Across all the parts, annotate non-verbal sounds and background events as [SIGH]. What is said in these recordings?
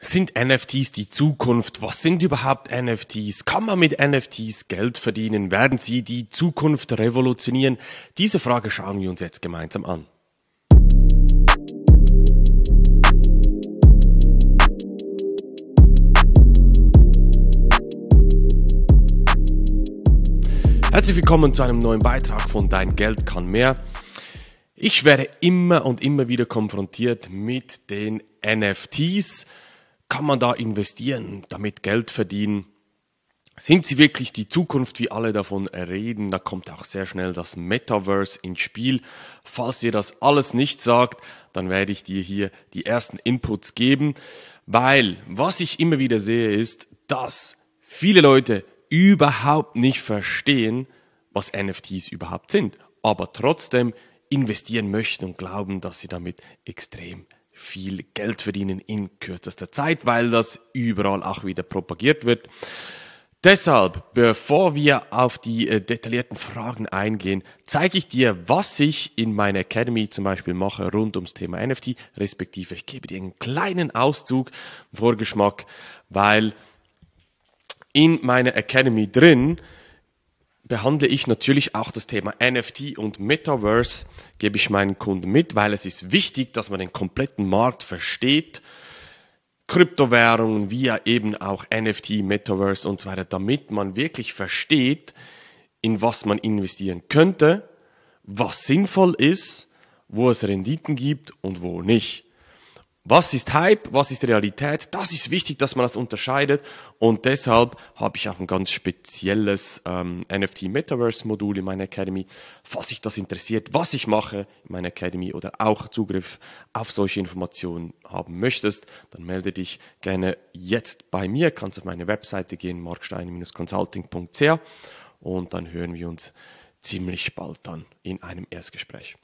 Sind NFTs die Zukunft? Was sind überhaupt NFTs? Kann man mit NFTs Geld verdienen? Werden sie die Zukunft revolutionieren? Diese Frage schauen wir uns jetzt gemeinsam an. Herzlich willkommen zu einem neuen Beitrag von Dein Geld kann mehr. Ich werde immer und immer wieder konfrontiert mit den NFTs kann man da investieren, damit Geld verdienen? Sind sie wirklich die Zukunft, wie alle davon reden? Da kommt auch sehr schnell das Metaverse ins Spiel. Falls ihr das alles nicht sagt, dann werde ich dir hier die ersten Inputs geben, weil was ich immer wieder sehe ist, dass viele Leute überhaupt nicht verstehen, was NFTs überhaupt sind, aber trotzdem investieren möchten und glauben, dass sie damit extrem viel Geld verdienen in kürzester Zeit, weil das überall auch wieder propagiert wird. Deshalb, bevor wir auf die äh, detaillierten Fragen eingehen, zeige ich dir, was ich in meiner Academy zum Beispiel mache rund ums Thema NFT, respektive ich gebe dir einen kleinen Auszug, Vorgeschmack, weil in meiner Academy drin behandle ich natürlich auch das Thema NFT und Metaverse, gebe ich meinen Kunden mit, weil es ist wichtig, dass man den kompletten Markt versteht. Kryptowährungen, wie ja eben auch NFT, Metaverse und so weiter, damit man wirklich versteht, in was man investieren könnte, was sinnvoll ist, wo es Renditen gibt und wo nicht. Was ist Hype, was ist Realität? Das ist wichtig, dass man das unterscheidet. Und deshalb habe ich auch ein ganz spezielles ähm, NFT Metaverse Modul in meiner Academy. Falls sich das interessiert, was ich mache in meiner Academy oder auch Zugriff auf solche Informationen haben möchtest, dann melde dich gerne jetzt bei mir. Kannst auf meine Webseite gehen, markstein-consulting.ch und dann hören wir uns ziemlich bald dann in einem Erstgespräch.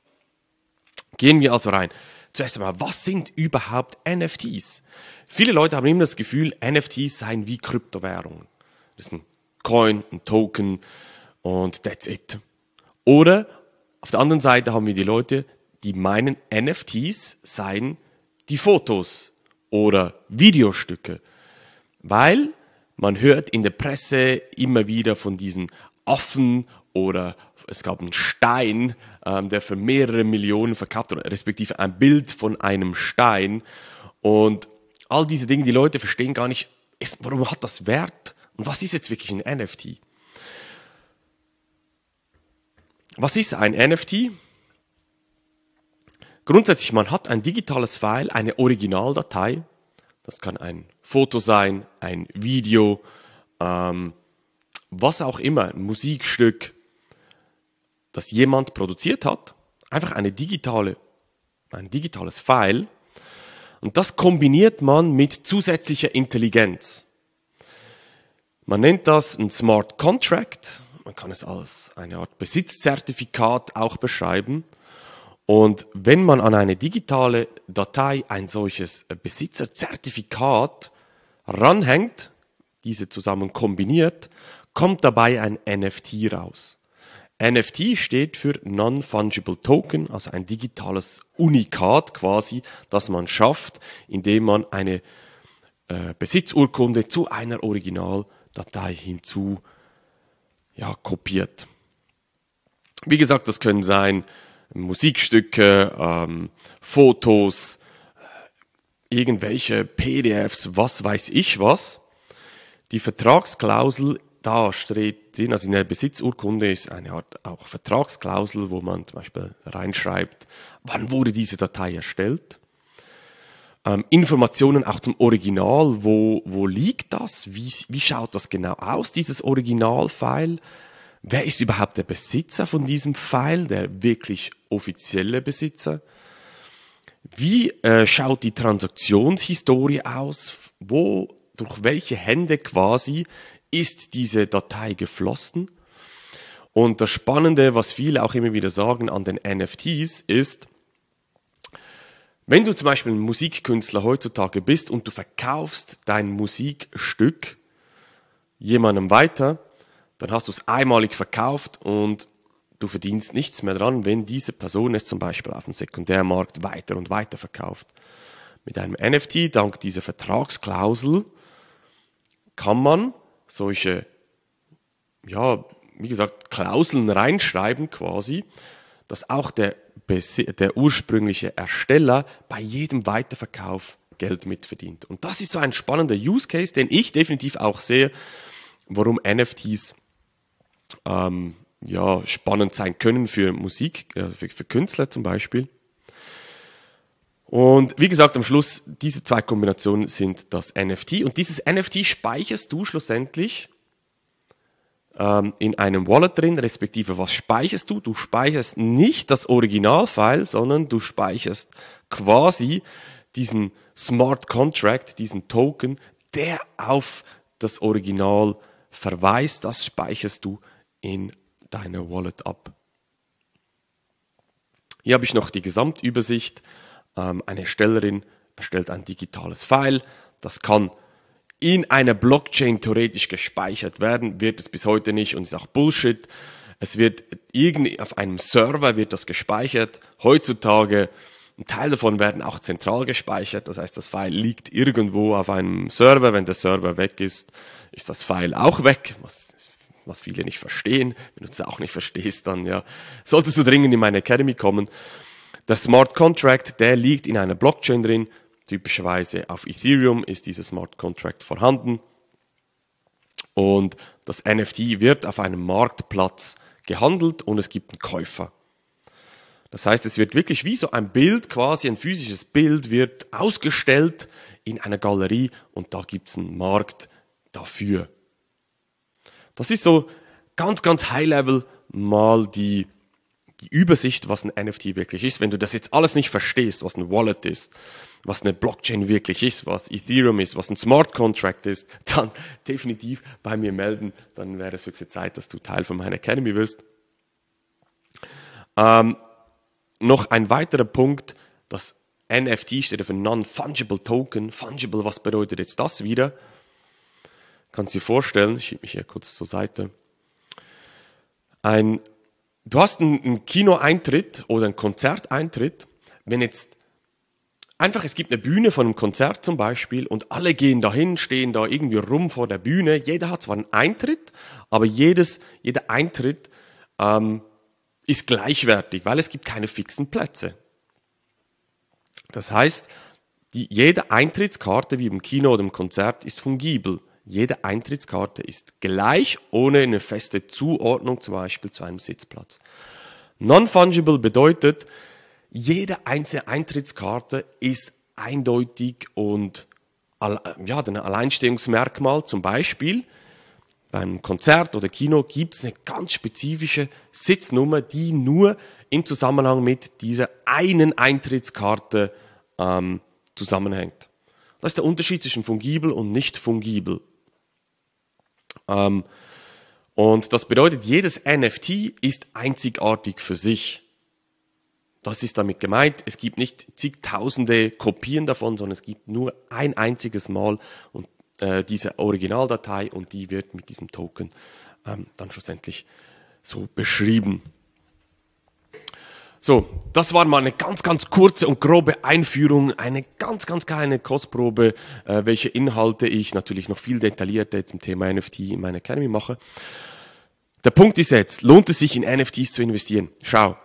Gehen wir also rein. Zuerst einmal, was sind überhaupt NFTs? Viele Leute haben immer das Gefühl, NFTs seien wie Kryptowährungen. Das ist ein Coin, ein Token und that's it. Oder auf der anderen Seite haben wir die Leute, die meinen, NFTs seien die Fotos oder Videostücke. Weil man hört in der Presse immer wieder von diesen Affen oder es gab einen Stein, ähm, der für mehrere Millionen verkauft wurde, respektive ein Bild von einem Stein. Und all diese Dinge, die Leute verstehen gar nicht, ist, warum hat das Wert? Und was ist jetzt wirklich ein NFT? Was ist ein NFT? Grundsätzlich, man hat ein digitales File, eine Originaldatei. Das kann ein Foto sein, ein Video, ähm, was auch immer, ein Musikstück, das jemand produziert hat, einfach eine digitale, ein digitales File. Und das kombiniert man mit zusätzlicher Intelligenz. Man nennt das ein Smart Contract. Man kann es als eine Art Besitzzertifikat auch beschreiben. Und wenn man an eine digitale Datei ein solches Besitzerzertifikat ranhängt, diese zusammen kombiniert, kommt dabei ein NFT raus. NFT steht für Non-Fungible Token, also ein digitales Unikat quasi, das man schafft, indem man eine äh, Besitzurkunde zu einer Originaldatei hinzu ja, kopiert. Wie gesagt, das können sein Musikstücke, ähm, Fotos, äh, irgendwelche PDFs, was weiß ich was. Die Vertragsklausel da steht drin, also in der Besitzurkunde ist eine Art auch Vertragsklausel, wo man zum Beispiel reinschreibt, wann wurde diese Datei erstellt. Ähm, Informationen auch zum Original, wo, wo liegt das, wie, wie schaut das genau aus, dieses Originalfile. Wer ist überhaupt der Besitzer von diesem File, der wirklich offizielle Besitzer? Wie äh, schaut die Transaktionshistorie aus? Wo, durch welche Hände quasi ist diese Datei geflossen? Und das Spannende, was viele auch immer wieder sagen an den NFTs, ist, wenn du zum Beispiel ein Musikkünstler heutzutage bist und du verkaufst dein Musikstück jemandem weiter, dann hast du es einmalig verkauft und du verdienst nichts mehr dran, wenn diese Person es zum Beispiel auf dem Sekundärmarkt weiter und weiter verkauft. Mit einem NFT, dank dieser Vertragsklausel, kann man solche, ja, wie gesagt, Klauseln reinschreiben quasi, dass auch der, der ursprüngliche Ersteller bei jedem Weiterverkauf Geld mitverdient. Und das ist so ein spannender Use Case, den ich definitiv auch sehe, warum NFTs ähm, ja, spannend sein können für Musik, äh, für, für Künstler zum Beispiel. Und wie gesagt, am Schluss, diese zwei Kombinationen sind das NFT. Und dieses NFT speicherst du schlussendlich ähm, in einem Wallet drin, respektive was speicherst du? Du speicherst nicht das Originalfile, sondern du speicherst quasi diesen Smart Contract, diesen Token, der auf das Original verweist. Das speicherst du in deiner Wallet ab. Hier habe ich noch die Gesamtübersicht ähm, eine Erstellerin erstellt ein digitales File, das kann in einer Blockchain theoretisch gespeichert werden, wird es bis heute nicht und ist auch Bullshit. Es wird irgendwie auf einem Server wird das gespeichert. Heutzutage ein Teil davon werden auch zentral gespeichert, das heißt, das File liegt irgendwo auf einem Server. Wenn der Server weg ist, ist das File auch weg, was, was viele nicht verstehen. Wenn du es auch nicht verstehst, dann ja, solltest du dringend in meine Academy kommen. Der Smart Contract, der liegt in einer Blockchain drin. Typischerweise auf Ethereum ist dieser Smart Contract vorhanden. Und das NFT wird auf einem Marktplatz gehandelt und es gibt einen Käufer. Das heißt, es wird wirklich wie so ein Bild, quasi ein physisches Bild, wird ausgestellt in einer Galerie und da gibt es einen Markt dafür. Das ist so ganz, ganz high-level mal die die Übersicht, was ein NFT wirklich ist. Wenn du das jetzt alles nicht verstehst, was ein Wallet ist, was eine Blockchain wirklich ist, was Ethereum ist, was ein Smart Contract ist, [LAUGHS] dann definitiv bei mir melden. Dann wäre es höchste Zeit, dass du Teil von meiner Academy wirst. Ähm, noch ein weiterer Punkt, das NFT steht für Non-Fungible Token. Fungible, was bedeutet jetzt das wieder? Kannst du dir vorstellen, ich schiebe mich hier kurz zur Seite. Ein Du hast einen, Kinoeintritt oder einen Konzerteintritt, wenn jetzt einfach, es gibt eine Bühne von einem Konzert zum Beispiel und alle gehen dahin, stehen da irgendwie rum vor der Bühne. Jeder hat zwar einen Eintritt, aber jedes, jeder Eintritt ähm, ist gleichwertig, weil es gibt keine fixen Plätze. Das heißt, die, jede Eintrittskarte wie im Kino oder im Konzert ist fungibel. Jede Eintrittskarte ist gleich, ohne eine feste Zuordnung zum Beispiel zu einem Sitzplatz. Non-fungible bedeutet, jede einzelne Eintrittskarte ist eindeutig und ja, ein Alleinstehungsmerkmal. Zum Beispiel beim Konzert oder Kino gibt es eine ganz spezifische Sitznummer, die nur im Zusammenhang mit dieser einen Eintrittskarte ähm, zusammenhängt. Das ist der Unterschied zwischen fungibel und nicht fungibel. Ähm, und das bedeutet, jedes NFT ist einzigartig für sich. Das ist damit gemeint. Es gibt nicht zigtausende Kopien davon, sondern es gibt nur ein einziges Mal und äh, diese Originaldatei und die wird mit diesem Token ähm, dann schlussendlich so beschrieben. So, das war mal eine ganz, ganz kurze und grobe Einführung, eine ganz, ganz kleine Kostprobe, äh, welche Inhalte ich natürlich noch viel detaillierter zum Thema NFT in meiner Academy mache. Der Punkt ist jetzt, lohnt es sich in NFTs zu investieren? Schau.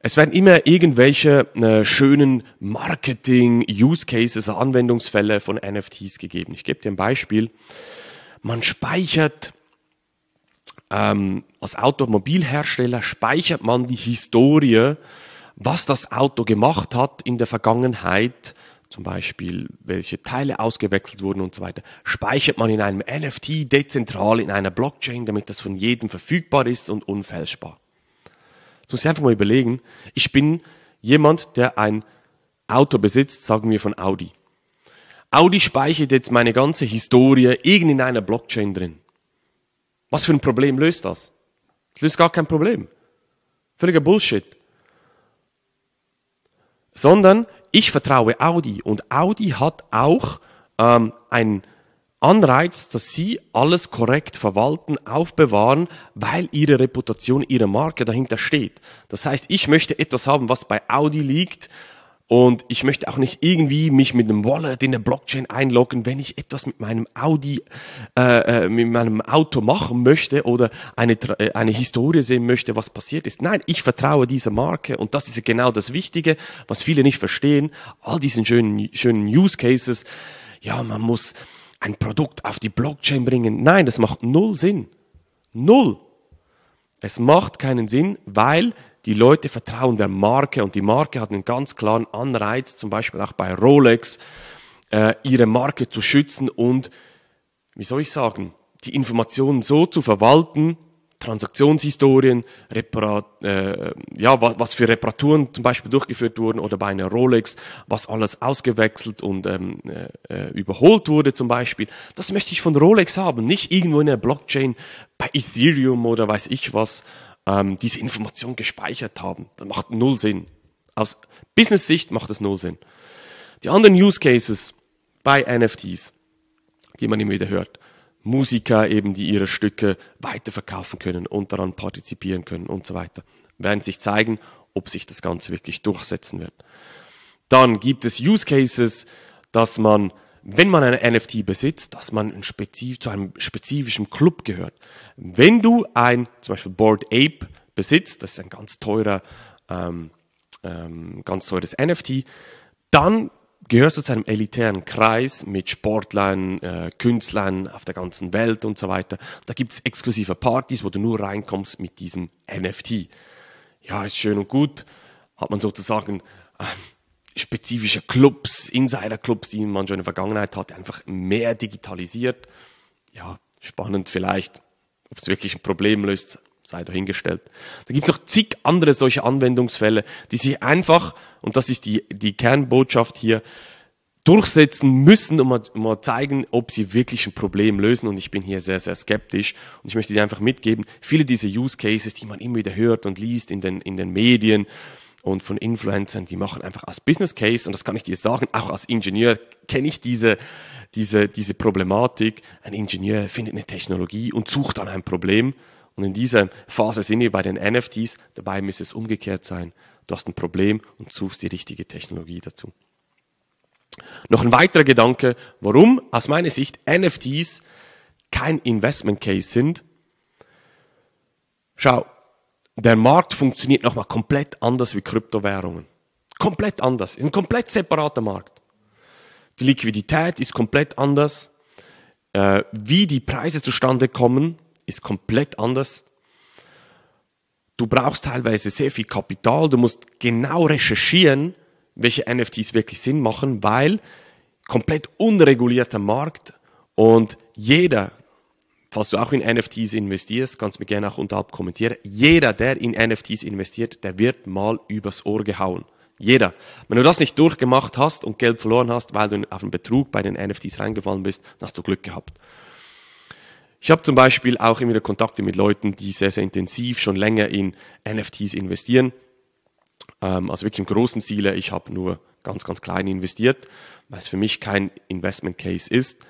Es werden immer irgendwelche äh, schönen Marketing-Use-Cases, Anwendungsfälle von NFTs gegeben. Ich gebe dir ein Beispiel. Man speichert ähm, als Automobilhersteller speichert man die Historie, was das Auto gemacht hat in der Vergangenheit, zum Beispiel welche Teile ausgewechselt wurden und so weiter, speichert man in einem NFT dezentral in einer Blockchain, damit das von jedem verfügbar ist und unfälschbar. Jetzt muss ich einfach mal überlegen, ich bin jemand, der ein Auto besitzt, sagen wir von Audi. Audi speichert jetzt meine ganze Historie irgend in einer Blockchain drin. Was für ein Problem löst das? Es löst gar kein Problem. Völliger Bullshit. Sondern ich vertraue Audi und Audi hat auch ähm, einen Anreiz, dass sie alles korrekt verwalten, aufbewahren, weil ihre Reputation, ihre Marke dahinter steht. Das heißt, ich möchte etwas haben, was bei Audi liegt, und ich möchte auch nicht irgendwie mich mit einem Wallet in der Blockchain einloggen, wenn ich etwas mit meinem Audi, äh, äh mit meinem Auto machen möchte oder eine, äh, eine Historie sehen möchte, was passiert ist. Nein, ich vertraue dieser Marke und das ist genau das Wichtige, was viele nicht verstehen. All diesen schönen, schönen Use Cases. Ja, man muss ein Produkt auf die Blockchain bringen. Nein, das macht null Sinn. Null. Es macht keinen Sinn, weil die Leute vertrauen der Marke und die Marke hat einen ganz klaren Anreiz, zum Beispiel auch bei Rolex, äh, ihre Marke zu schützen und, wie soll ich sagen, die Informationen so zu verwalten, Transaktionshistorien, Reparat, äh, ja, was, was, für Reparaturen zum Beispiel durchgeführt wurden oder bei einer Rolex, was alles ausgewechselt und ähm, äh, äh, überholt wurde zum Beispiel. Das möchte ich von Rolex haben, nicht irgendwo in der Blockchain bei Ethereum oder weiß ich was ähm, diese Information gespeichert haben. Das macht null Sinn. Aus Business-Sicht macht es null Sinn. Die anderen Use Cases bei NFTs, die man immer wieder hört, Musiker eben, die ihre Stücke weiterverkaufen können und daran partizipieren können und so weiter, werden sich zeigen, ob sich das Ganze wirklich durchsetzen wird. Dann gibt es Use Cases, dass man wenn man eine NFT besitzt, dass man ein zu einem spezifischen Club gehört. Wenn du ein, zum Beispiel Board Ape besitzt, das ist ein ganz teurer, ähm, ähm, ganz teures NFT, dann gehörst du zu einem elitären Kreis mit Sportlern, äh, Künstlern auf der ganzen Welt und so weiter. Da gibt es exklusive Partys, wo du nur reinkommst mit diesem NFT. Ja, ist schön und gut, hat man sozusagen äh, spezifischen Clubs, Insider-Clubs, die man schon in der Vergangenheit hatte, einfach mehr digitalisiert. Ja, spannend vielleicht, ob es wirklich ein Problem löst, sei dahingestellt. Da gibt es noch zig andere solche Anwendungsfälle, die sich einfach, und das ist die, die Kernbotschaft hier, durchsetzen müssen um mal, zeigen, ob sie wirklich ein Problem lösen. Und ich bin hier sehr, sehr skeptisch. Und ich möchte dir einfach mitgeben, viele dieser Use Cases, die man immer wieder hört und liest in den, in den Medien, und von Influencern, die machen einfach aus Business Case, und das kann ich dir sagen, auch als Ingenieur kenne ich diese, diese, diese Problematik. Ein Ingenieur findet eine Technologie und sucht dann ein Problem. Und in dieser Phase sind wir bei den NFTs, dabei müsste es umgekehrt sein. Du hast ein Problem und suchst die richtige Technologie dazu. Noch ein weiterer Gedanke, warum aus meiner Sicht NFTs kein Investment Case sind. Schau, der Markt funktioniert nochmal komplett anders wie Kryptowährungen. Komplett anders. Ist ein komplett separater Markt. Die Liquidität ist komplett anders. Äh, wie die Preise zustande kommen, ist komplett anders. Du brauchst teilweise sehr viel Kapital. Du musst genau recherchieren, welche NFTs wirklich Sinn machen, weil komplett unregulierter Markt und jeder falls du auch in NFTs investierst, kannst du mir gerne auch unterhalb kommentieren. Jeder, der in NFTs investiert, der wird mal übers Ohr gehauen. Jeder. Wenn du das nicht durchgemacht hast und Geld verloren hast, weil du auf einen Betrug bei den NFTs reingefallen bist, dann hast du Glück gehabt. Ich habe zum Beispiel auch immer wieder Kontakte mit Leuten, die sehr, sehr intensiv schon länger in NFTs investieren. Ähm, also wirklich im großen Ziele. Ich habe nur ganz, ganz klein investiert, weil es für mich kein Investment Case ist.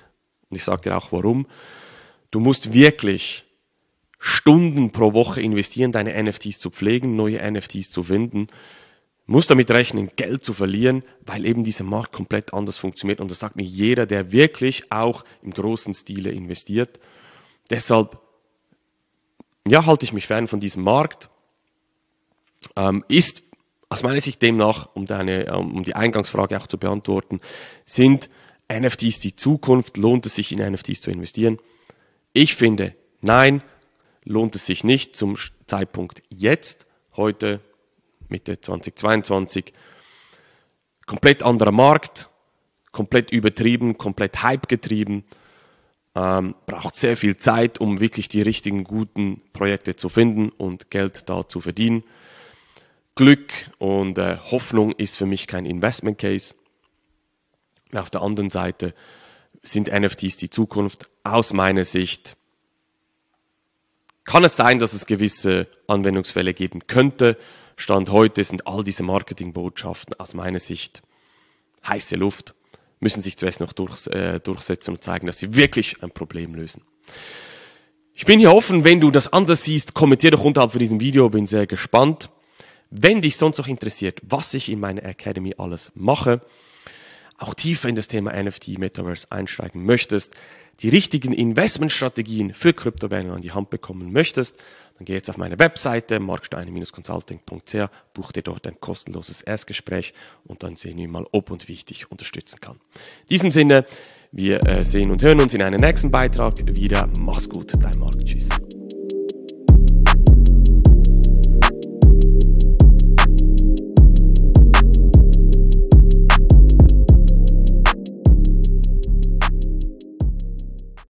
Und ich sage dir auch warum. Du musst wirklich Stunden pro Woche investieren, deine NFTs zu pflegen, neue NFTs zu finden. Du musst damit rechnen, Geld zu verlieren, weil eben dieser Markt komplett anders funktioniert. Und das sagt mir jeder, der wirklich auch im großen Stile investiert. Deshalb, ja, halte ich mich fern von diesem Markt. Ähm, ist aus meiner Sicht demnach, um, deine, ähm, um die Eingangsfrage auch zu beantworten, sind NFTs die Zukunft? Lohnt es sich in NFTs zu investieren? Ich finde, nein, lohnt es sich nicht zum Zeitpunkt jetzt, heute, Mitte 2022. Komplett anderer Markt, komplett übertrieben, komplett Hype getrieben. Ähm, braucht sehr viel Zeit, um wirklich die richtigen guten Projekte zu finden und Geld da zu verdienen. Glück und äh, Hoffnung ist für mich kein Investment Case. Auf der anderen Seite sind NFTs die Zukunft, aus meiner Sicht kann es sein, dass es gewisse Anwendungsfälle geben könnte. Stand heute sind all diese Marketingbotschaften aus meiner Sicht heiße Luft, müssen sich zuerst noch durchs, äh, durchsetzen und zeigen, dass sie wirklich ein Problem lösen. Ich bin hier offen, wenn du das anders siehst, kommentier doch unterhalb von diesem Video, bin sehr gespannt. Wenn dich sonst noch interessiert, was ich in meiner Academy alles mache, auch tiefer in das Thema NFT Metaverse einsteigen möchtest, die richtigen Investmentstrategien für Kryptowährungen an die Hand bekommen möchtest, dann geh jetzt auf meine Webseite marksteine-consulting.ch, buch dir dort ein kostenloses Erstgespräch und dann sehen wir mal, ob und wie ich dich unterstützen kann. In diesem Sinne, wir äh, sehen und hören uns in einem nächsten Beitrag wieder. Mach's gut, dein Marc. Tschüss.